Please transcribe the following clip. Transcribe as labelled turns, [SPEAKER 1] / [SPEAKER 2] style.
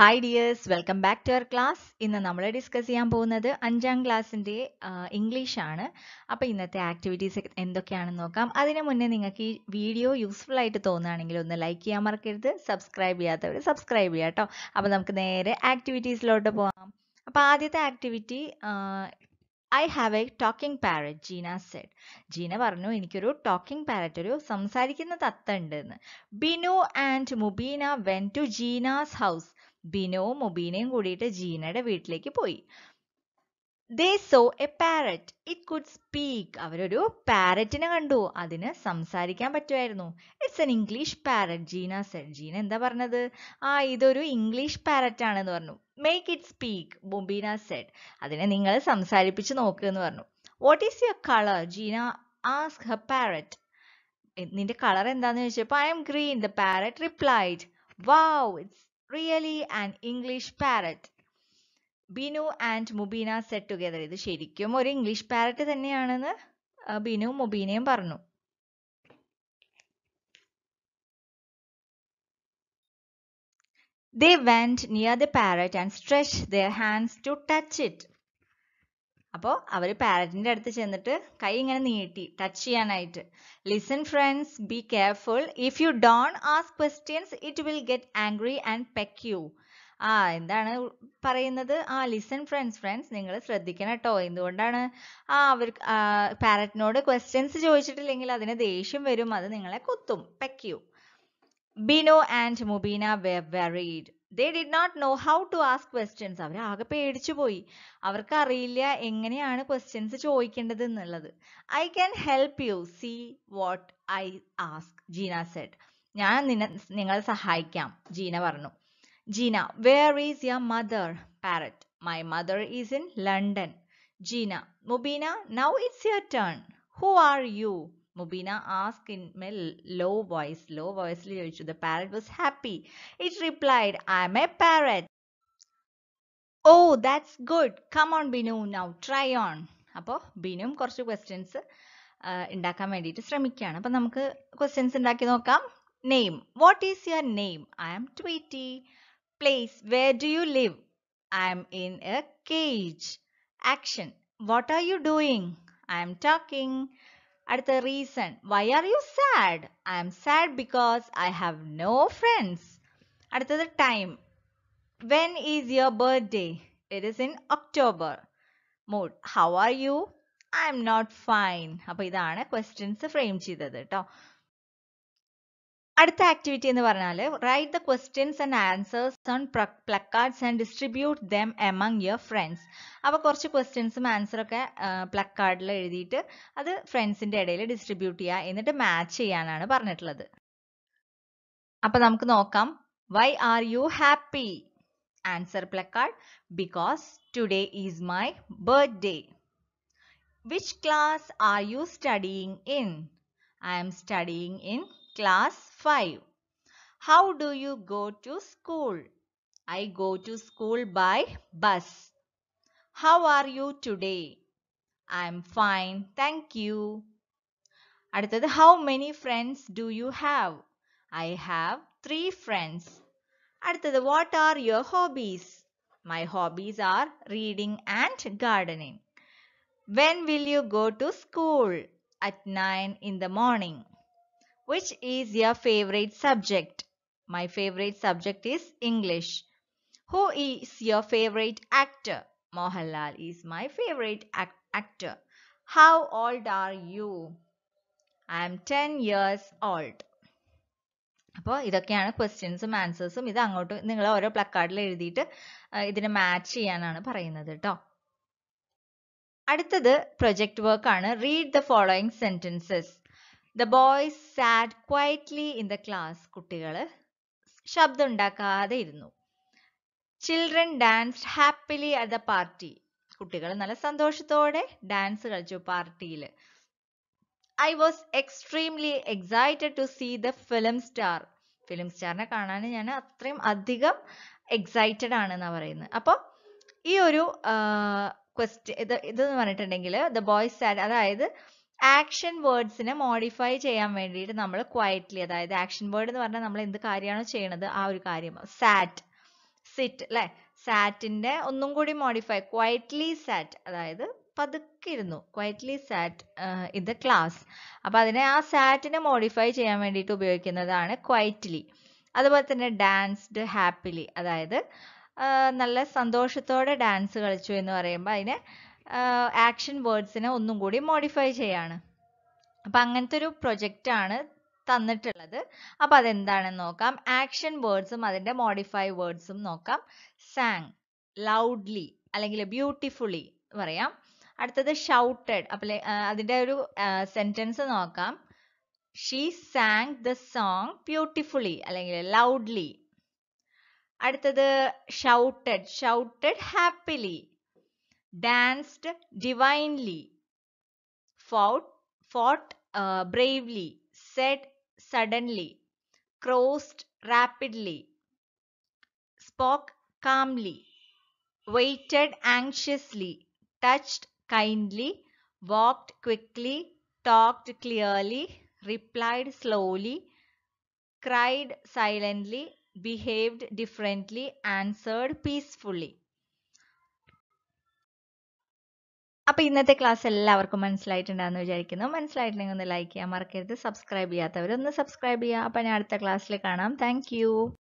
[SPEAKER 1] Hi dears welcome back to our class ഇന്ന് നമ്മൾ discuss ചെയ്യാൻ പോകുന്നത് അഞ്ചാം ക്ലാസ്സിൻ്റെ ഇംഗ്ലീഷാണ് അപ്പോൾ ഇന്നത്തെ ആക്ടിവിറ്റീസ് എന്തൊക്കെയാണെന്ന് നോക്കാം അതിനു മുന്നേ നിങ്ങൾക്ക് ഈ വീഡിയോ യൂസ്ഫുൾ ആയിട്ട് തോന്നുകയാണെങ്കിൽ ഒന്ന് ലൈക്ക് ചെയ്യാൻ മറക്കരുത് സബ്സ്ക്രൈബ് ചെയ്യാത്തവർ സബ്സ്ക്രൈബ് ചെയ്യുക കേട്ടോ അപ്പോൾ നമുക്ക് നേരെ ആക്ടിവിറ്റീസിലോട്ട് പോകാം അപ്പോൾ ആദ്യത്തെ activity I have a talking parrot Jeena said Jeena പറഞ്ഞു എനിക്കൊരു ടോക്കിംഗ് പാരറ്റ് ഒരു സംസാരിക്കുന്ന തത്ത ഉണ്ടെന്ന് Binu and Mubeena went to Jeena's house ബിനോവും മുബീനയും കൂടിയിട്ട് ജീനയുടെ വീട്ടിലേക്ക് പോയി they saw a parrot it could speak അവരൊരു പാരറ്റിനെ കണ്ടു അതിന് സംസാരിക്കാൻ പറ്റുമായിരുന്നു it's an English parrot Jeena said Jeena എന്താ പറഞ്ഞത് ആ ഇതൊരു ഇംഗ്ലീഷ് പാരറ്റ് ആണെന്ന് പറഞ്ഞു make it speak Bobeena said അതിനെ നിങ്ങൾ സംസാരിപ്പിച്ച് നോക്കുക എന്ന് പറഞ്ഞു what is your colour Jeena asked her parrot നിന്റെ കളർ എന്താന്ന് ചോദിച്ചപ്പോൾ I am green the parrot replied wow it's really an English parrot. Binu and Mubeena said together ഇത് ശരിക്കും ഒരു ഇംഗ്ലീഷ് പാരറ്റ് തന്നെയാണെന്ന് ബിനു മുബീനയും പറഞ്ഞു They went near the parrot and stretched their hands to touch it. അപ്പോൾ അവർ പാരറ്റിൻ്റെ അടുത്ത് ചെന്നിട്ട് കൈ ഇങ്ങനെ നീട്ടി ടച്ച് ചെയ്യാനായിട്ട് listen friends be careful if you don't ask questions it will get angry and peck you ആ എന്താണ് പറയുന്നത് ആ ലിസൺ ഫ്രണ്ട്സ് ഫ്രണ്ട്സ് നിങ്ങൾ ശ്രദ്ധിക്കണം കേട്ടോ എന്തുകൊണ്ടാണ് ആ അവർ പാരറ്റിനോട് ക്വസ്റ്റ്യൻസ് ചോദിച്ചിട്ടില്ലെങ്കിൽ അതിന് ദേഷ്യം വരും അത് നിങ്ങളെ കുത്തും you Bino and Mubeena were worried they did not know how to ask questions അവർ ആകെ പേടിച്ചു പോയി അവർക്ക് അറിയില്ല എങ്ങനെയാണ് ക്വസ്റ്റ്യൻസ് ചോദിക്കേണ്ടത് എന്നുള്ളത് I can help you see what I ask Jeena said ഞാൻ നിന്നെ നിങ്ങളെ സഹായിക്കാം ജീന പറഞ്ഞു Jeena where is your mother parrot my mother is in London Jeena Mubeena now it's your turn who are you Mubina asked in a low voice. Low voice. The parrot was happy. It replied, I am a parrot. Oh, that's good. Come on, Binu. Now try on. Apo Binu, korsu questions. Indaka medit is Ramikyan. Apo namka questions indakino come. Name. What is your name? I am Tweety. Place. Where do you live? I am in a cage. Action. What are you doing? I am talking. അടുത്ത reason why are you sad I am sad because I have no friends അടുത്തത് time when is your birthday it is in October mood how are you I am not fine അപ്പോൾ ഇതാണ് questions frame ചെയ്തത് കേട്ടോ അടുത്ത activity എന്ന് പറഞ്ഞാൽ write the questions and answers on placards and distribute them among your friends അപ്പോൾ കുറച്ച് ക്വസ്റ്റ്യൻസും ആൻസറൊക്കെ പ്ലക്കാർഡിൽ എഴുതിയിട്ട് അത് ഫ്രണ്ട്സിൻ്റെ ഇടയിൽ ഡിസ്ട്രിബ്യൂട്ട് ചെയ്യുക എന്നിട്ട് മാച്ച് ചെയ്യാനാണ് പറഞ്ഞിട്ടുള്ളത് അപ്പോൾ നമുക്ക് നോക്കാം why are you happy answer placard because today is my birthday which class are you studying in I am studying in class 5. How do you go to school? I go to school by bus. How are you today? I am fine. Thank you. Arthada, How many friends do you have? I have three friends. Arthada, What are your hobbies? My hobbies are reading and gardening. When will you go to school? At 9 in the morning. Which is your favorite subject? My favorite subject is English. Who is your favorite actor? Mohanlal is my favorite actor. How old are you? I am 10 years old. അപ്പോൾ ഇതൊക്കെയാണ് ക്വസ്റ്റ്യൻസും ആൻസേഴ്സും ഇത് അങ്ങോട്ട് നിങ്ങൾ ഓരോ പ്ലക്കാർഡിൽ എഴുതിയിട്ട് ഇതിനെ match ചെയ്യാനാണ് പറയുന്നത് കേട്ടോ അടുത്തത് പ്രൊജക്ട് ആണ് read the following sentences the boys sat quietly in the class കുട്ടികൾ ശബ്ദം ഉണ്ടാക്കാതെ ഇരുന്നു children dance happily at the party കുട്ടികൾ നല്ല സന്തോഷത്തോടെ ഡാൻസ് കളിച്ചു പാർട്ടിയിൽ I was extremely excited to see the film star film സ്റ്റാറിനെ കാണാൻ ഞാൻ അത്രയും അധികം എക്സൈറ്റഡ് ആണെന്നാണ് പറയുന്നത് അപ്പോൾ ഈ ഒരു ക്വസ്റ്റ് ഇത് ഇതെന്ന് പറഞ്ഞിട്ടുണ്ടെങ്കിൽ ദ ബോയ്സ് സാഡ് അതായത് ആക്ഷൻ വേർഡ്സിനെ മോഡിഫൈ ചെയ്യാൻ വേണ്ടിയിട്ട് നമ്മൾ ക്വയറ്റ്ലി അതായത് ആക്ഷൻ വേർഡ് എന്ന് പറഞ്ഞാൽ നമ്മൾ എന്ത് കാര്യമാണോ ചെയ്യണത് ആ ഒരു കാര്യം സാറ്റ് സിറ്റ് അല്ലെ സാറ്റിന്റെ ഒന്നും കൂടി മോഡിഫൈ ക്വയറ്റ്ലി സാറ്റ് അതായത് പതുക്കെ ഇരുന്നു quietly sat in the class അപ്പോൾ അതിനെ ആ സാറ്റിനെ മോഡിഫൈ ചെയ്യാൻ വേണ്ടിയിട്ട് ഉപയോഗിക്കുന്നതാണ് ക്വയറ്റ്ലി അതുപോലെ തന്നെ ഡാൻസ്ഡ് ഹാപ്പിലി അതായത് നല്ല സന്തോഷത്തോടെ ഡാൻസ് കളിച്ചു എന്ന് പറയുമ്പോൾ അതിനെ ആക്ഷൻ വേർഡ്സിനെ ഒന്നും കൂടി മോഡിഫൈ ചെയ്യാണ് അപ്പം അങ്ങനത്തെ ഒരു പ്രൊജക്റ്റ് ആണ് തന്നിട്ടുള്ളത് അപ്പം അതെന്താണെന്ന് നോക്കാം ആക്ഷൻ വേർഡ്സും അതിൻ്റെ മോഡിഫൈ വേർഡ്സും നോക്കാം സാങ് ലൗഡ്ലി അല്ലെങ്കിൽ ബ്യൂട്ടിഫുള്ളി പറയാം അടുത്തത് ഷൗട്ടഡ് അപ്പം അതിൻ്റെ ഒരു സെൻറ്റൻസ് നോക്കാം she sang the song beautifully അല്ലെങ്കിൽ ലൗഡ്ലി അടുത്തത് shouted shouted happily danced divinely, fought, fought uh, bravely, said suddenly, crossed rapidly, spoke calmly, waited anxiously, touched kindly, walked quickly, talked clearly, replied slowly, cried silently, behaved differently, answered peacefully. അപ്പോൾ ഇന്നത്തെ class എല്ലാവർക്കും മനസ്സിലായിട്ടുണ്ടാന്ന് വിചാരിക്കുന്നു മനസ്സിലായിട്ടുണ്ടെങ്കിൽ ഒന്ന് like ചെയ്യാം മറക്കരുത് subscribe ചെയ്യാത്തവരൊന്ന് subscribe ചെയ്യാം അപ്പൊ ഞാൻ അടുത്ത ക്ലാസ്സിൽ കാണാം താങ്ക്